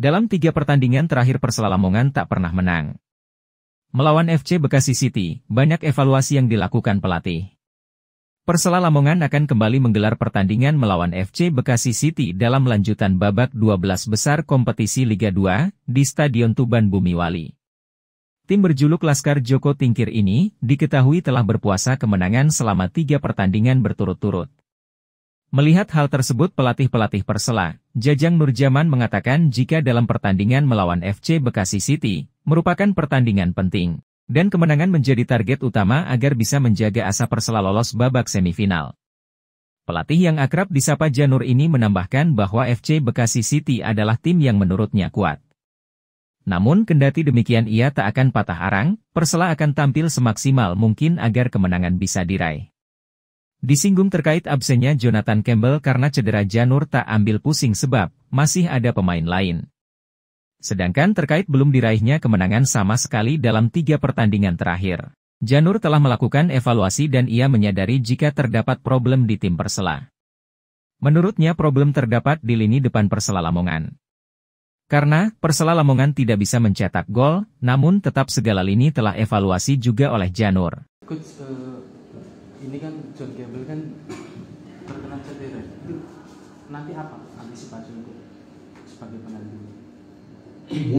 Dalam tiga pertandingan terakhir Persela Lamongan tak pernah menang. Melawan FC Bekasi City, banyak evaluasi yang dilakukan pelatih. Persela Lamongan akan kembali menggelar pertandingan melawan FC Bekasi City dalam lanjutan babak 12 besar kompetisi Liga 2 di Stadion Tuban Bumi Wali. Tim berjuluk Laskar Joko Tingkir ini diketahui telah berpuasa kemenangan selama tiga pertandingan berturut-turut. Melihat hal tersebut pelatih-pelatih Persela, Jajang Nurjaman mengatakan jika dalam pertandingan melawan FC Bekasi City, merupakan pertandingan penting, dan kemenangan menjadi target utama agar bisa menjaga asa Persela lolos babak semifinal. Pelatih yang akrab disapa Janur ini menambahkan bahwa FC Bekasi City adalah tim yang menurutnya kuat. Namun kendati demikian ia tak akan patah arang, Persela akan tampil semaksimal mungkin agar kemenangan bisa diraih. Disinggung terkait absennya Jonathan Campbell karena cedera Janur tak ambil pusing sebab masih ada pemain lain. Sedangkan terkait belum diraihnya kemenangan sama sekali dalam tiga pertandingan terakhir. Janur telah melakukan evaluasi dan ia menyadari jika terdapat problem di tim Persela. Menurutnya problem terdapat di lini depan Persela Lamongan. Karena Persela Lamongan tidak bisa mencetak gol, namun tetap segala lini telah evaluasi juga oleh Janur. Coach, eh, uh John Gamble kan terkena cedera itu nanti apa antisipasi untuk sebagai penanggung